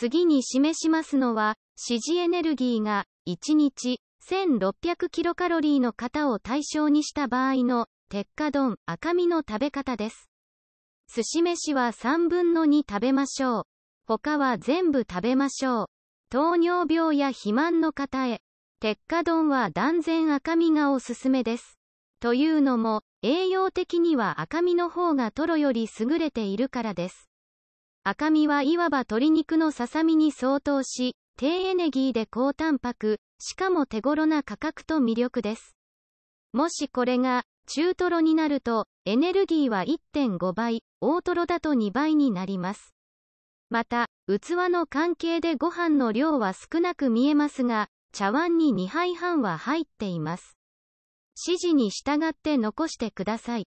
次に示しますのは、支持エネルギーが1日1600キロカロリーの方を対象にした場合の鉄火丼赤身の食べ方です。寿司飯は3分の2食べましょう。他は全部食べましょう。糖尿病や肥満の方へ、鉄火丼は断然赤身がおすすめです。というのも、栄養的には赤身の方がトロより優れているからです。赤身はいわば鶏肉のささみに相当し、低エネギーで高タンパク、しかも手頃な価格と魅力です。もしこれが中トロになると、エネルギーは1.5倍、大トロだと2倍になります。また、器の関係でご飯の量は少なく見えますが、茶碗に2杯半は入っています。指示に従って残してください。